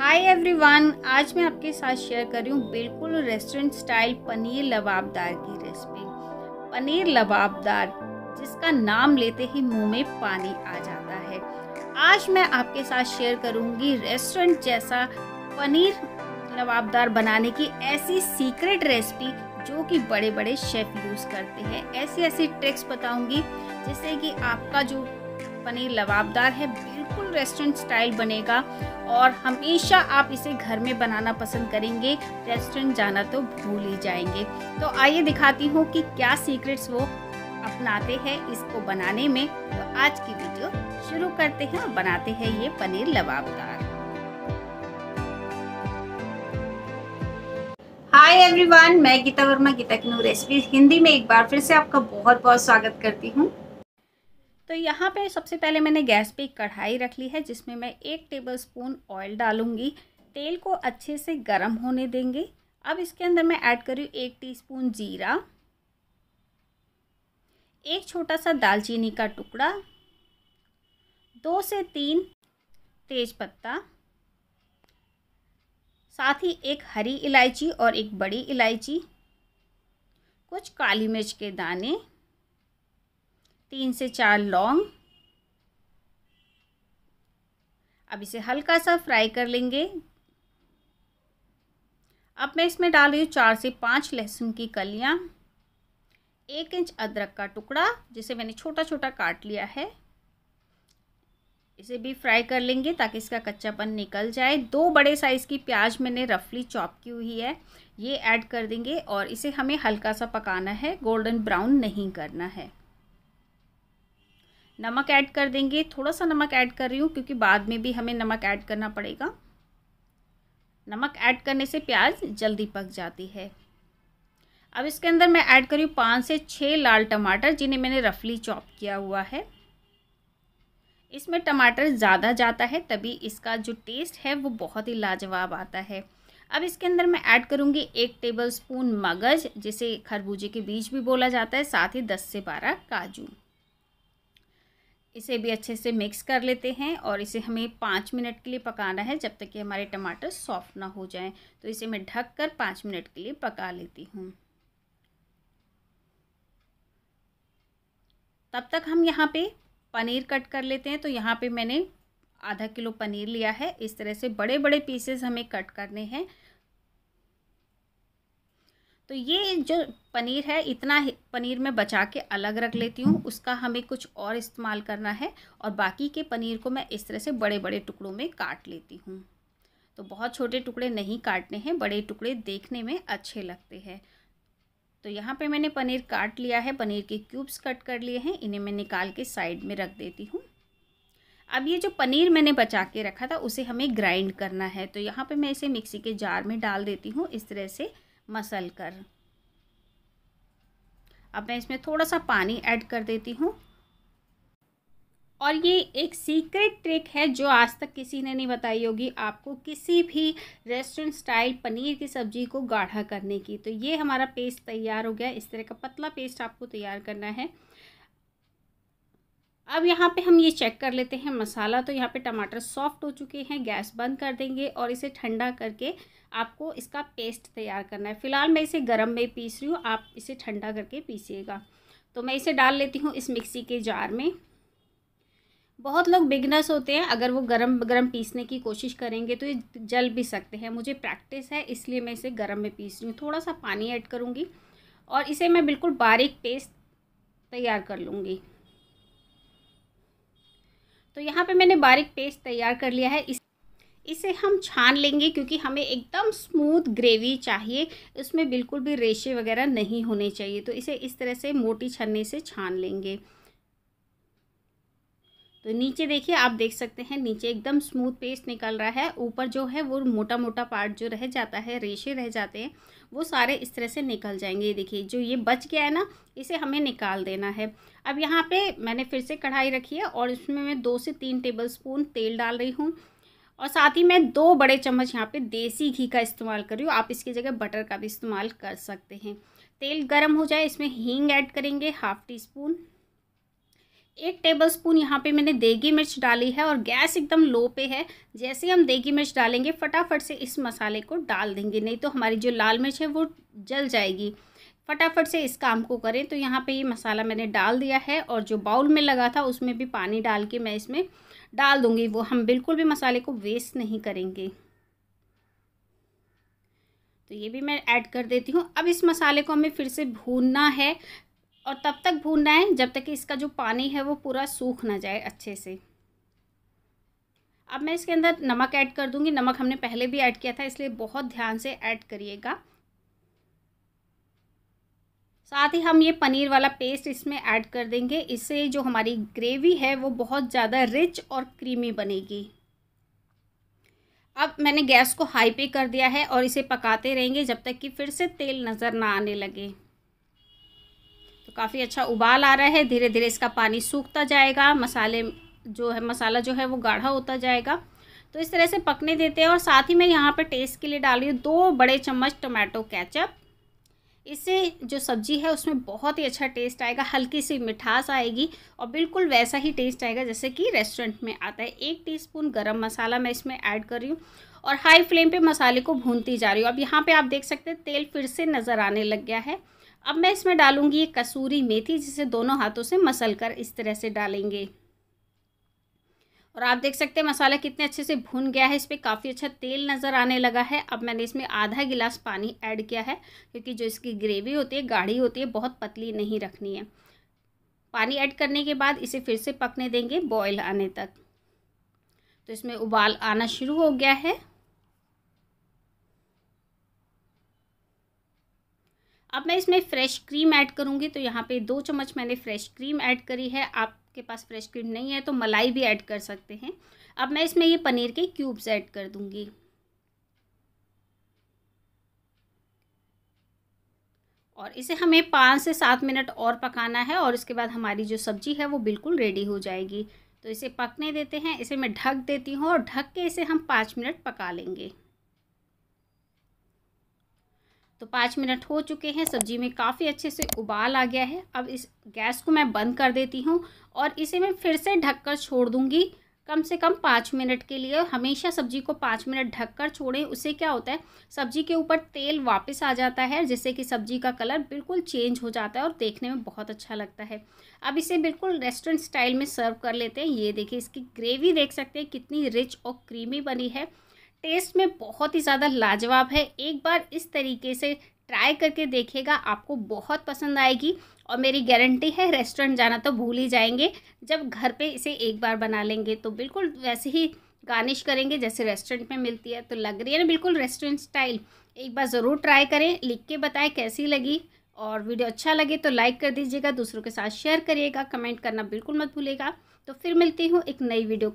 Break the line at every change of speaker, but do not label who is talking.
hi everyone आज मैं आपके साथ शेयर कर रही हूँ बिल्कुल रेस्टोरेंट स्टाइल पनीर लबाबदार की रेसिपी पनीर लबाबदार जिसका नाम लेते ही मुंह में पानी आ जाता है आज मैं आपके साथ शेयर करूँगी रेस्टोरेंट जैसा पनीर लबाबदार बनाने की ऐसी सीक्रेट रेसिपी जो कि बड़े बड़े शेफ यूज़ करते हैं ऐसी ऐसी ट्रिक्स बताऊंगी जिससे कि आपका जो पनीर लवाबदार है बिल्कुल रेस्टोरेंट स्टाइल बनेगा और हमेशा आप इसे घर में बनाना पसंद करेंगे रेस्टोरेंट जाना तो भूल ही जाएंगे तो आइए दिखाती हूँ कि क्या सीक्रेट्स वो अपनाते हैं इसको बनाने में तो आज की वीडियो शुरू करते हैं और बनाते हैं ये पनीर लवाबदार हाय एवरीवन मैं गीता वर्मा गीता नू रेसिपी हिंदी में एक बार फिर से आपका बहुत बहुत स्वागत करती हूँ तो यहाँ पे सबसे पहले मैंने गैस पे कढ़ाई रख ली है जिसमें मैं एक टेबल स्पून ऑयल डालूँगी तेल को अच्छे से गर्म होने देंगे अब इसके अंदर मैं ऐड करी एक टीस्पून जीरा एक छोटा सा दालचीनी का टुकड़ा दो से तीन तेज पत्ता साथ ही एक हरी इलायची और एक बड़ी इलायची कुछ काली मिर्च के दाने तीन से चार लौंग अब इसे हल्का सा फ्राई कर लेंगे अब मैं इसमें डाल रही हूँ चार से पाँच लहसुन की कलियाँ एक इंच अदरक का टुकड़ा जिसे मैंने छोटा छोटा काट लिया है इसे भी फ्राई कर लेंगे ताकि इसका कच्चापन निकल जाए दो बड़े साइज़ की प्याज मैंने रफली चॉप की हुई है ये ऐड कर देंगे और इसे हमें हल्का सा पकाना है गोल्डन ब्राउन नहीं करना है नमक ऐड कर देंगे थोड़ा सा नमक ऐड कर रही हूँ क्योंकि बाद में भी हमें नमक ऐड करना पड़ेगा नमक ऐड करने से प्याज जल्दी पक जाती है अब इसके अंदर मैं ऐड करी हूँ पाँच से छः लाल टमाटर जिन्हें मैंने रफली चॉप किया हुआ है इसमें टमाटर ज़्यादा जाता है तभी इसका जो टेस्ट है वो बहुत ही लाजवाब आता है अब इसके अंदर मैं ऐड करूँगी एक टेबल स्पून मगज जिसे खरबूजे के बीज भी बोला जाता है साथ ही दस से बारह काजू इसे भी अच्छे से मिक्स कर लेते हैं और इसे हमें पाँच मिनट के लिए पकाना है जब तक कि हमारे टमाटर सॉफ्ट ना हो जाएं तो इसे मैं ढक कर पाँच मिनट के लिए पका लेती हूँ तब तक हम यहाँ पे पनीर कट कर लेते हैं तो यहाँ पे मैंने आधा किलो पनीर लिया है इस तरह से बड़े बड़े पीसेस हमें कट करने हैं तो ये जो पनीर है इतना ही पनीर मैं बचा के अलग रख लेती हूँ उसका हमें कुछ और इस्तेमाल करना है और बाकी के पनीर को मैं इस तरह से बड़े बड़े टुकड़ों में काट लेती हूँ तो बहुत छोटे टुकड़े नहीं काटने हैं बड़े टुकड़े देखने में अच्छे लगते हैं तो यहाँ पे मैंने पनीर काट लिया है पनीर के क्यूब्स कट कर लिए हैं इन्हें मैं निकाल के साइड में रख देती हूँ अब ये जो पनीर मैंने बचा के रखा था उसे हमें ग्राइंड करना है तो यहाँ पे मैं इसे मिक्सी के जार में डाल देती हूँ इस तरह से मसल कर अब मैं इसमें थोड़ा सा पानी ऐड कर देती हूँ और ये एक सीक्रेट ट्रिक है जो आज तक किसी ने नहीं बताई होगी आपको किसी भी रेस्टोरेंट स्टाइल पनीर की सब्ज़ी को गाढ़ा करने की तो ये हमारा पेस्ट तैयार हो गया इस तरह का पतला पेस्ट आपको तैयार करना है अब यहाँ पे हम ये चेक कर लेते हैं मसाला तो यहाँ पे टमाटर सॉफ्ट हो चुके हैं गैस बंद कर देंगे और इसे ठंडा करके आपको इसका पेस्ट तैयार करना है फ़िलहाल मैं इसे गर्म में पीस रही हूँ आप इसे ठंडा करके पीसीएगा तो मैं इसे डाल लेती हूँ इस मिक्सी के जार में बहुत लोग बिगनर्स होते हैं अगर वो गरम गरम पीसने की कोशिश करेंगे तो ये जल भी सकते हैं मुझे प्रैक्टिस है इसलिए मैं इसे गरम में पीस रही हूँ थोड़ा सा पानी ऐड करूँगी और इसे मैं बिल्कुल बारीक पेस्ट तैयार कर लूँगी तो यहाँ पे मैंने बारीक पेस्ट तैयार कर लिया है इस इसे हम छान लेंगे क्योंकि हमें एकदम स्मूथ ग्रेवी चाहिए इसमें बिल्कुल भी रेशे वगैरह नहीं होने चाहिए तो इसे इस तरह से मोटी छन्नी से छान लेंगे तो नीचे देखिए आप देख सकते हैं नीचे एकदम स्मूथ पेस्ट निकल रहा है ऊपर जो है वो मोटा मोटा पार्ट जो रह जाता है रेशे रह जाते हैं वो सारे इस तरह से निकल जाएंगे ये देखिए जो ये बच गया है ना इसे हमें निकाल देना है अब यहाँ पे मैंने फिर से कढ़ाई रखी है और इसमें मैं दो से तीन टेबल स्पून तेल डाल रही हूँ और साथ ही मैं दो बड़े चम्मच यहाँ पे देसी घी का इस्तेमाल कर रही हूँ आप इसकी जगह बटर का भी इस्तेमाल कर सकते हैं तेल गर्म हो जाए इसमें हींग ऐड करेंगे हाफ टी स्पून एक टेबल स्पून यहाँ पर मैंने देगी मिर्च डाली है और गैस एकदम लो पे है जैसे हम देगी मिर्च डालेंगे फटाफट से इस मसाले को डाल देंगे नहीं तो हमारी जो लाल मिर्च है वो जल जाएगी फटाफट से इस काम को करें तो यहाँ पे ये मसाला मैंने डाल दिया है और जो बाउल में लगा था उसमें भी पानी डाल के मैं इसमें डाल दूंगी वो हम बिल्कुल भी मसाले को वेस्ट नहीं करेंगे तो ये भी मैं ऐड कर देती हूँ अब इस मसाले को हमें फिर से भूनना है और तब तक भूनना है जब तक कि इसका जो पानी है वो पूरा सूख ना जाए अच्छे से अब मैं इसके अंदर नमक ऐड कर दूंगी नमक हमने पहले भी ऐड किया था इसलिए बहुत ध्यान से ऐड करिएगा साथ ही हम ये पनीर वाला पेस्ट इसमें ऐड कर देंगे इससे जो हमारी ग्रेवी है वो बहुत ज़्यादा रिच और क्रीमी बनेगी अब मैंने गैस को हाई पे कर दिया है और इसे पकाते रहेंगे जब तक कि फिर से तेल नज़र ना आने लगे तो काफ़ी अच्छा उबाल आ रहा है धीरे धीरे इसका पानी सूखता जाएगा मसाले जो है मसाला जो है वो गाढ़ा होता जाएगा तो इस तरह से पकने देते हैं और साथ ही मैं यहाँ पर टेस्ट के लिए डाल रही हूँ दो बड़े चम्मच टमाटो कैचअप इससे जो सब्जी है उसमें बहुत ही अच्छा टेस्ट आएगा हल्की सी मिठास आएगी और बिल्कुल वैसा ही टेस्ट आएगा जैसे कि रेस्टोरेंट में आता है एक टीस्पून गरम मसाला मैं इसमें ऐड कर रही हूँ और हाई फ्लेम पे मसाले को भूनती जा रही हूँ अब यहाँ पे आप देख सकते हैं तेल फिर से नज़र आने लग गया है अब मैं इसमें डालूंगी कसूरी मेथी जिसे दोनों हाथों से मसल कर इस तरह से डालेंगे और आप देख सकते हैं मसाला कितने अच्छे से भून गया है इस पर काफ़ी अच्छा तेल नज़र आने लगा है अब मैंने इसमें आधा गिलास पानी ऐड किया है क्योंकि जो इसकी ग्रेवी होती है गाढ़ी होती है बहुत पतली नहीं रखनी है पानी ऐड करने के बाद इसे फिर से पकने देंगे बॉयल आने तक तो इसमें उबाल आना शुरू हो गया है अब मैं इसमें फ्रेश क्रीम ऐड करूँगी तो यहाँ पे दो चम्मच मैंने फ्रेश क्रीम ऐड करी है आप आपके पास फ्रेश क्रीम नहीं है तो मलाई भी ऐड कर सकते हैं अब मैं इसमें ये पनीर के क्यूब्स ऐड कर दूंगी और इसे हमें पाँच से सात मिनट और पकाना है और इसके बाद हमारी जो सब्ज़ी है वो बिल्कुल रेडी हो जाएगी तो इसे पकने देते हैं इसे मैं ढक देती हूँ और ढक के इसे हम पाँच मिनट पका लेंगे तो पाँच मिनट हो चुके हैं सब्जी में काफ़ी अच्छे से उबाल आ गया है अब इस गैस को मैं बंद कर देती हूँ और इसे मैं फिर से ढककर छोड़ दूँगी कम से कम पाँच मिनट के लिए हमेशा सब्जी को पाँच मिनट ढककर छोड़ें उससे क्या होता है सब्जी के ऊपर तेल वापस आ जाता है जिससे कि सब्जी का कलर बिल्कुल चेंज हो जाता है और देखने में बहुत अच्छा लगता है अब इसे बिल्कुल रेस्टोरेंट स्टाइल में सर्व कर लेते हैं ये देखिए इसकी ग्रेवी देख सकते हैं कितनी रिच और क्रीमी बनी है टेस्ट में बहुत ही ज़्यादा लाजवाब है एक बार इस तरीके से ट्राई करके देखेगा आपको बहुत पसंद आएगी और मेरी गारंटी है रेस्टोरेंट जाना तो भूल ही जाएंगे जब घर पे इसे एक बार बना लेंगे तो बिल्कुल वैसे ही गार्निश करेंगे जैसे रेस्टोरेंट में मिलती है तो लग रही है ना बिल्कुल रेस्टोरेंट स्टाइल एक बार ज़रूर ट्राई करें लिख के बताएं कैसी लगी और वीडियो अच्छा लगे तो लाइक कर दीजिएगा दूसरों के साथ शेयर करिएगा कमेंट करना बिल्कुल मत भूलेगा तो फिर मिलती हूँ एक नई वीडियो